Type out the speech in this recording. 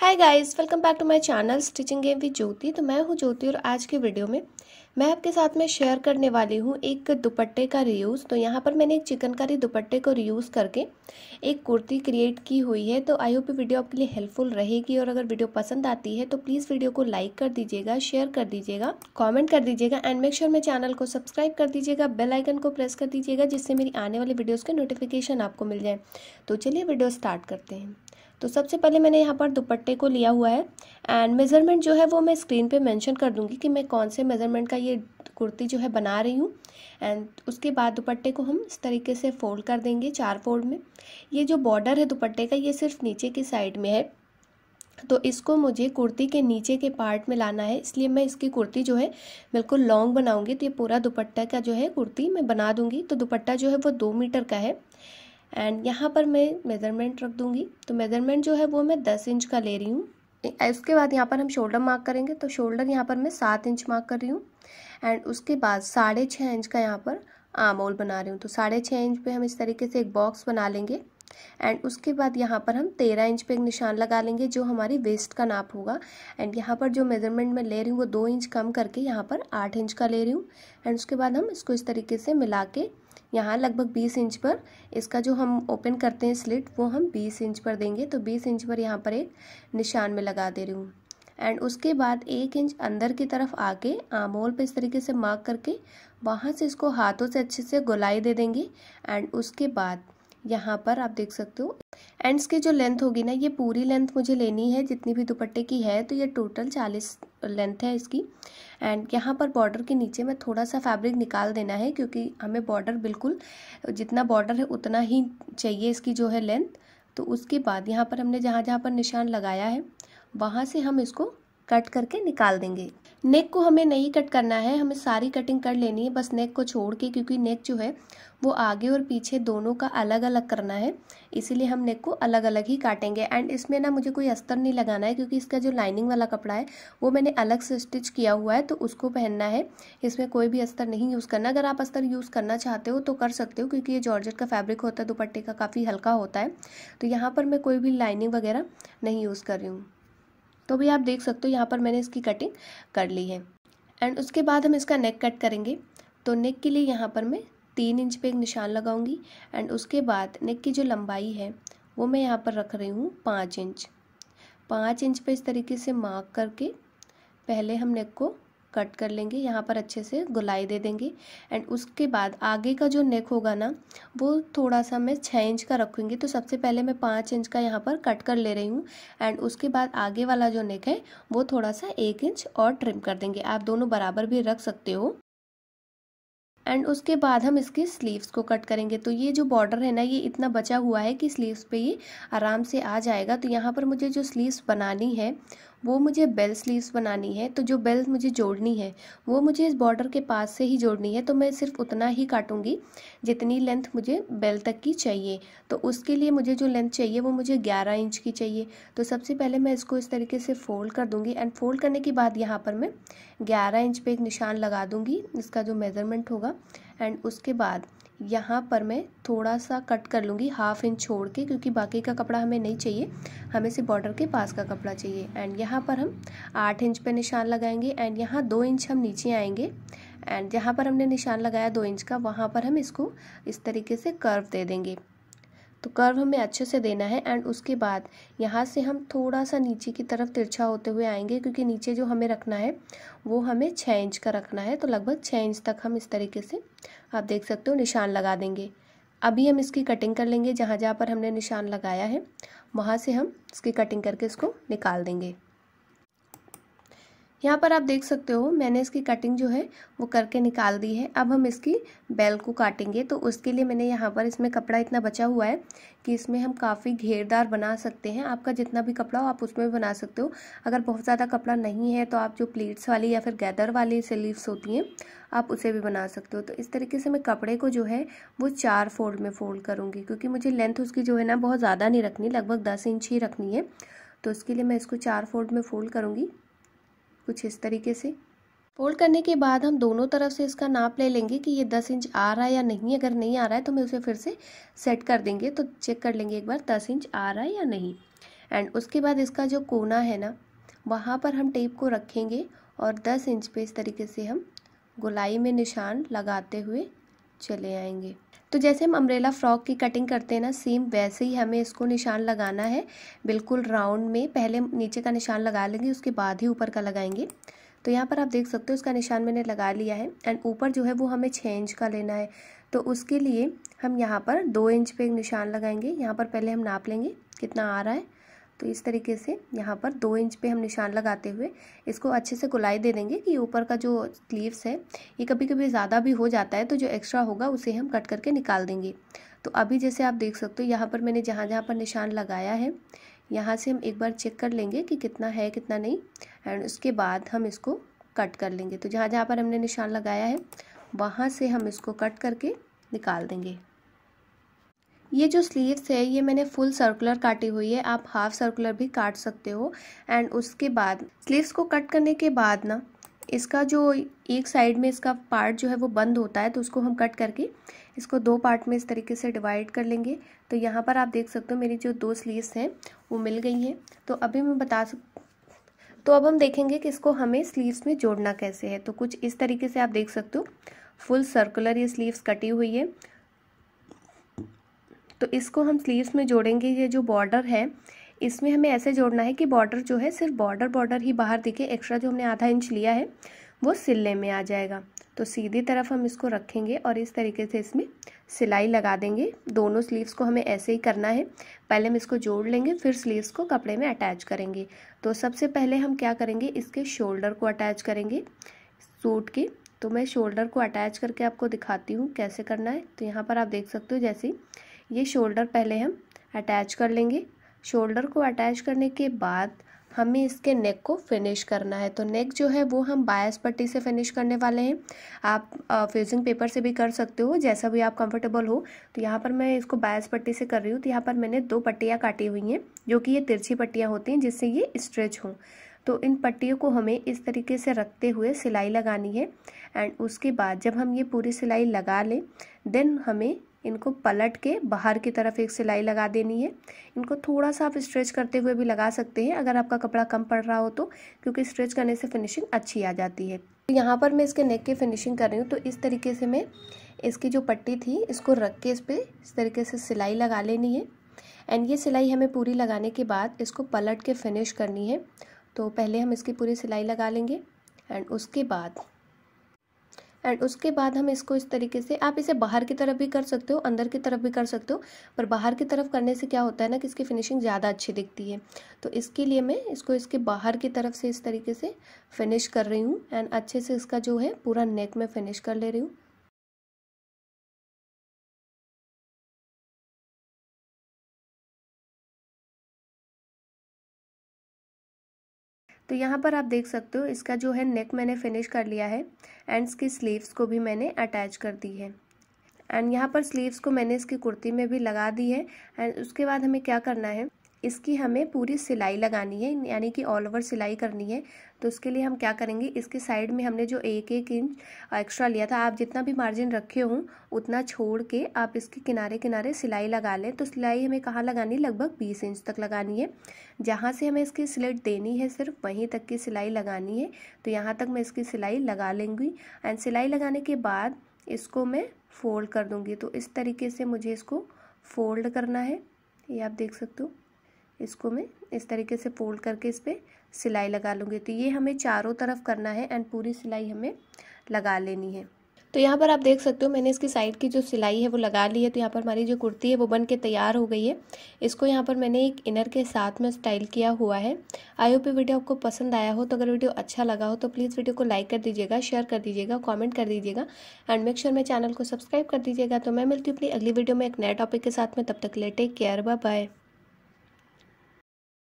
hi guys welcome back to my channel stitching game with Jyoti तो मैं हूँ ज्योति और आज के वीडियो में मैं आपके साथ में शेयर करने वाली हूँ एक दुपट्टे का रियूज़ तो यहाँ पर मैंने एक चिकनकारी दुपट्टे को रियूज़ करके एक कुर्ती क्रिएट की हुई है तो आई होप वीडियो आपके लिए हेल्पफुल रहेगी और अगर वीडियो पसंद आती है तो प्लीज़ वीडियो को लाइक कर दीजिएगा शेयर कर दीजिएगा कॉमेंट कर दीजिएगा एंड मेक श्योर मेरे चैनल को सब्सक्राइब कर दीजिएगा बेल आइकन को प्रेस कर दीजिएगा जिससे मेरी आने वाली वीडियोज़ के नोटिफिकेशन आपको मिल जाए तो चलिए वीडियो स्टार्ट करते हैं तो सबसे पहले मैंने यहाँ पर दुपट्टे को लिया हुआ है एंड मेज़रमेंट जो है वो मैं स्क्रीन पे मेंशन कर दूँगी कि मैं कौन से मेज़रमेंट का ये कुर्ती जो है बना रही हूँ एंड उसके बाद दुपट्टे को हम इस तरीके से फ़ोल्ड कर देंगे चार फोल्ड में ये जो बॉर्डर है दुपट्टे का ये सिर्फ नीचे की साइड में है तो इसको मुझे कुर्ती के नीचे के पार्ट में लाना है इसलिए मैं इसकी कुर्ती जो है बिल्कुल लॉन्ग बनाऊंगी तो ये पूरा दुपट्टा का जो है कुर्ती मैं बना दूंगी तो दुपट्टा जो है वो दो मीटर का है एंड यहाँ पर मैं मेज़रमेंट रख दूँगी तो मेज़रमेंट जो है वो मैं दस इंच का ले रही हूँ इसके बाद यहाँ पर हम शोल्डर मार्क करेंगे तो शोल्डर यहाँ पर मैं सात इंच मार्क कर रही हूँ एंड उसके बाद साढ़े छः इंच का यहाँ पर आम होल बना रही हूँ तो साढ़े छः इंच पे हम इस तरीके से एक बॉक्स बना लेंगे एंड उसके बाद यहाँ पर हम तेरह इंच पे एक निशान लगा लेंगे जो हमारी वेस्ट का नाप होगा एंड यहाँ पर जो मेजरमेंट मैं ले रही हूँ वो दो इंच कम करके यहाँ पर आठ इंच का ले रही हूँ एंड उसके बाद हम इसको इस तरीके से मिला के यहाँ लगभग 20 इंच पर इसका जो हम ओपन करते हैं स्लिट वो हम 20 इंच पर देंगे तो 20 इंच पर यहाँ पर एक निशान में लगा दे रही हूँ एंड उसके बाद एक इंच अंदर की तरफ आके आमोल पे पर इस तरीके से मार्क करके वहाँ से इसको हाथों से अच्छे से गोलाई दे देंगे एंड उसके बाद यहाँ पर आप देख सकते हो एंड्स की जो लेंथ होगी ना ये पूरी लेंथ मुझे लेनी है जितनी भी दुपट्टे की है तो ये टोटल चालीस लेंथ है इसकी एंड यहाँ पर बॉर्डर के नीचे में थोड़ा सा फैब्रिक निकाल देना है क्योंकि हमें बॉर्डर बिल्कुल जितना बॉर्डर है उतना ही चाहिए इसकी जो है लेंथ तो उसके बाद यहाँ पर हमने जहाँ जहाँ पर निशान लगाया है वहाँ से हम इसको कट करके निकाल देंगे नेक को हमें नहीं कट करना है हमें सारी कटिंग कर लेनी है बस नेक को छोड़ के क्योंकि नेक जो है वो आगे और पीछे दोनों का अलग अलग करना है इसीलिए हम नेक को अलग अलग ही काटेंगे एंड इसमें ना मुझे कोई अस्तर नहीं लगाना है क्योंकि इसका जो लाइनिंग वाला कपड़ा है वो मैंने अलग से स्टिच किया हुआ है तो उसको पहनना है इसमें कोई भी अस्तर नहीं यूज़ करना अगर आप अस्तर यूज़ करना चाहते हो तो कर सकते हो क्योंकि ये जॉर्जेट का फैब्रिक होता है दुपट्टे का काफ़ी हल्का होता है तो यहाँ पर मैं कोई भी लाइनिंग वगैरह नहीं यूज़ कर रही हूँ तो भी आप देख सकते हो यहाँ पर मैंने इसकी कटिंग कर ली है एंड उसके बाद हम इसका नेक कट करेंगे तो नेक के लिए यहाँ पर मैं तीन इंच पे एक निशान लगाऊंगी एंड उसके बाद नेक की जो लंबाई है वो मैं यहाँ पर रख रही हूँ पाँच इंच पाँच इंच पे इस तरीके से मार्क करके पहले हम नेक को कट कर लेंगे यहाँ पर अच्छे से गुलाई दे देंगे एंड उसके बाद आगे का जो नेक होगा ना वो थोड़ा सा मैं छः इंच का रखूँगी तो सबसे पहले मैं पाँच इंच का यहाँ पर कट कर ले रही हूँ एंड उसके बाद आगे वाला जो नेक है वो थोड़ा सा एक इंच और ट्रिम कर देंगे आप दोनों बराबर भी रख सकते हो एंड उसके बाद हम इसके स्लीव्स को कट करेंगे तो ये जो बॉर्डर है ना ये इतना बचा हुआ है कि स्लीव्स पे ये आराम से आ जाएगा तो यहाँ पर मुझे जो स्लीव्स बनानी है वो मुझे बेल स्लीव्स बनानी है तो जो बेल मुझे जोड़नी है वो मुझे इस बॉर्डर के पास से ही जोड़नी है तो मैं सिर्फ उतना ही काटूंगी जितनी लेंथ मुझे बेल तक की चाहिए तो उसके लिए मुझे जो लेंथ चाहिए वो मुझे ग्यारह इंच की चाहिए तो सबसे पहले मैं इसको इस तरीके से फ़ोल्ड कर दूँगी एंड फोल्ड करने के बाद यहाँ पर मैं ग्यारह इंच पर एक निशान लगा दूँगी इसका जो मेज़रमेंट होगा एंड उसके बाद यहाँ पर मैं थोड़ा सा कट कर लूँगी हाफ इंच छोड़ के क्योंकि बाकी का कपड़ा हमें नहीं चाहिए हमें सिर्फ बॉर्डर के पास का कपड़ा चाहिए एंड यहाँ पर हम आठ इंच पे निशान लगाएंगे एंड यहाँ दो इंच हम नीचे आएंगे एंड जहाँ पर हमने निशान लगाया दो इंच का वहाँ पर हम इसको इस तरीके से कर्व दे देंगे तो कर्व हमें अच्छे से देना है एंड उसके बाद यहाँ से हम थोड़ा सा नीचे की तरफ तिरछा होते हुए आएंगे क्योंकि नीचे जो हमें रखना है वो हमें छः इंच का रखना है तो लगभग छः इंच तक हम इस तरीके से आप देख सकते हो निशान लगा देंगे अभी हम इसकी कटिंग कर लेंगे जहाँ जहाँ पर हमने निशान लगाया है वहाँ से हम इसकी कटिंग करके इसको निकाल देंगे यहाँ पर आप देख सकते हो मैंने इसकी कटिंग जो है वो करके निकाल दी है अब हम इसकी बेल को काटेंगे तो उसके लिए मैंने यहाँ पर इसमें कपड़ा इतना बचा हुआ है कि इसमें हम काफ़ी घेरदार बना सकते हैं आपका जितना भी कपड़ा हो आप उसमें भी बना सकते हो अगर बहुत ज़्यादा कपड़ा नहीं है तो आप जो प्लेट्स वाली या फिर गैदर वाली स्लीव्स होती हैं आप उसे भी बना सकते हो तो इस तरीके से मैं कपड़े को जो है वो चार फोल्ड में फोल्ड करूँगी क्योंकि मुझे लेंथ उसकी जो है ना बहुत ज़्यादा नहीं रखनी लगभग दस इंच ही रखनी है तो उसके लिए मैं इसको चार फोल्ड में फोल्ड करूँगी कुछ इस तरीके से फोल्ड करने के बाद हम दोनों तरफ से इसका नाप ले लेंगे कि ये दस इंच आ रहा है या नहीं अगर नहीं आ रहा है तो हमें उसे फिर से सेट कर देंगे तो चेक कर लेंगे एक बार दस इंच आ रहा है या नहीं एंड उसके बाद इसका जो कोना है ना वहाँ पर हम टेप को रखेंगे और दस इंच पे इस तरीके से हम गुलाई में निशान लगाते हुए चले आएँगे तो जैसे हम अम्ब्रेला फ्रॉक की कटिंग करते हैं ना सेम वैसे ही हमें इसको निशान लगाना है बिल्कुल राउंड में पहले नीचे का निशान लगा लेंगे उसके बाद ही ऊपर का लगाएंगे तो यहाँ पर आप देख सकते हो उसका निशान मैंने लगा लिया है एंड ऊपर जो है वो हमें छः इंच का लेना है तो उसके लिए हम यहाँ पर दो इंच पे एक निशान लगाएंगे यहाँ पर पहले हम नाप लेंगे कितना आ रहा है तो इस तरीके से यहाँ पर दो इंच पे हम निशान लगाते हुए इसको अच्छे से गुलाई दे देंगे कि ऊपर का जो स्लीव्स है ये कभी कभी ज़्यादा भी हो जाता है तो जो एक्स्ट्रा होगा उसे हम कट करके निकाल देंगे तो अभी जैसे आप देख सकते हो यहाँ पर मैंने जहाँ जहाँ पर निशान लगाया है यहाँ से हम एक बार चेक कर लेंगे कि कितना है कितना नहीं एंड उसके बाद हम इसको कट कर लेंगे तो जहाँ जहाँ पर हमने निशान लगाया है वहाँ से हम इसको कट करके निकाल देंगे ये जो स्लीव्स है ये मैंने फुल सर्कुलर काटी हुई है आप हाफ सर्कुलर भी काट सकते हो एंड उसके बाद स्लीव्स को कट करने के बाद ना इसका जो एक साइड में इसका पार्ट जो है वो बंद होता है तो उसको हम कट करके इसको दो पार्ट में इस तरीके से डिवाइड कर लेंगे तो यहाँ पर आप देख सकते हो मेरी जो दो स्लीव्स हैं वो मिल गई हैं तो अभी मैं बता सक तो अब हम देखेंगे कि इसको हमें स्लीव्स में जोड़ना कैसे है तो कुछ इस तरीके से आप देख सकते हो फुल सर्कुलर ये स्लीव्स कटी हुई है तो इसको हम स्लीव्स में जोड़ेंगे ये जो बॉर्डर है इसमें हमें ऐसे जोड़ना है कि बॉर्डर जो है सिर्फ बॉर्डर बॉर्डर ही बाहर दिखे एक्स्ट्रा जो हमने आधा इंच लिया है वो सिलने में आ जाएगा तो सीधी तरफ हम इसको रखेंगे और इस तरीके से इसमें सिलाई लगा देंगे दोनों स्लीव्स को हमें ऐसे ही करना है पहले हम इसको जोड़ लेंगे फिर स्लीव्स को कपड़े में अटैच करेंगे तो सबसे पहले हम क्या करेंगे इसके शोल्डर को अटैच करेंगे सूट के तो मैं शोल्डर को अटैच करके आपको दिखाती हूँ कैसे करना है तो यहाँ पर आप देख सकते हो जैसे ये शोल्डर पहले हम अटैच कर लेंगे शोल्डर को अटैच करने के बाद हमें इसके नेक को फिनिश करना है तो नेक जो है वो हम बायस पट्टी से फिनिश करने वाले हैं आप फ्यूजिंग पेपर से भी कर सकते हो जैसा भी आप कंफर्टेबल हो तो यहाँ पर मैं इसको बायस पट्टी से कर रही हूँ तो यहाँ पर मैंने दो पट्टियाँ काटी हुई हैं जो कि ये तिरछी पट्टियाँ होती हैं जिससे ये स्ट्रेच हों तो इन पट्टियों को हमें इस तरीके से रखते हुए सिलाई लगानी है एंड उसके बाद जब हम ये पूरी सिलाई लगा लें देन हमें इनको पलट के बाहर की तरफ एक सिलाई लगा देनी है इनको थोड़ा सा आप स्ट्रेच करते हुए भी लगा सकते हैं अगर आपका कपड़ा कम पड़ रहा हो तो क्योंकि स्ट्रेच करने से फिनिशिंग अच्छी आ जाती है तो यहाँ पर मैं इसके नेक की फिनिशिंग कर रही हूँ तो इस तरीके से मैं इसकी जो पट्टी थी इसको रख के इस पर इस तरीके से सिलाई लगा लेनी है एंड ये सिलाई हमें पूरी लगाने के बाद इसको पलट के फिनिश करनी है तो पहले हम इसकी पूरी सिलाई लगा लेंगे एंड उसके बाद एंड उसके बाद हम इसको इस तरीके से आप इसे बाहर की तरफ भी कर सकते हो अंदर की तरफ भी कर सकते हो पर बाहर की तरफ करने से क्या होता है ना कि इसकी फिनिशिंग ज़्यादा अच्छी दिखती है तो इसके लिए मैं इसको इसके बाहर की तरफ से इस तरीके से फिनिश कर रही हूँ एंड अच्छे से इसका जो है पूरा नेक में फिनिश कर ले रही हूँ तो यहाँ पर आप देख सकते हो इसका जो है नेक मैंने फिनिश कर लिया है एंड इसकी स्लीव्स को भी मैंने अटैच कर दी है एंड यहाँ पर स्लीव्स को मैंने इसकी कुर्ती में भी लगा दी है एंड उसके बाद हमें क्या करना है इसकी हमें पूरी सिलाई लगानी है यानी कि ऑल ओवर सिलाई करनी है तो उसके लिए हम क्या करेंगे इसके साइड में हमने जो एक एक इंच एक्स्ट्रा लिया था आप जितना भी मार्जिन रखे हों उतना छोड़ के आप इसके किनारे किनारे सिलाई लगा लें तो सिलाई हमें कहाँ लगानी लगभग बीस इंच तक लगानी है जहाँ से हमें इसकी स्लेट देनी है सिर्फ वहीं तक की सिलाई लगानी है तो यहाँ तक मैं इसकी सिलाई लगा लेंगी एंड सिलाई लगाने के बाद इसको मैं फोल्ड कर दूँगी तो इस तरीके से मुझे इसको फोल्ड करना है ये आप देख सकते हो इसको मैं इस तरीके से फोल्ड करके इस पर सिलाई लगा लूँगी तो ये हमें चारों तरफ करना है एंड पूरी सिलाई हमें लगा लेनी है तो यहाँ पर आप देख सकते हो मैंने इसकी साइड की जो सिलाई है वो लगा ली है तो यहाँ पर हमारी जो कुर्ती है वो बन के तैयार हो गई है इसको यहाँ पर मैंने एक इनर के साथ में स्टाइल किया हुआ है आई होप वीडियो आपको पसंद आया हो तो अगर वीडियो अच्छा लगा हो तो प्लीज़ वीडियो को लाइक कर दीजिएगा शेयर कर दीजिएगा कॉमेंट कर दीजिएगा एंड मेक श्योर मैं चैनल को सब्सक्राइब कर दीजिएगा तो मैं मिलती हूँ अपनी अगली वीडियो में एक नए टॉपिक के साथ में तब तक ले टेक केयर बाय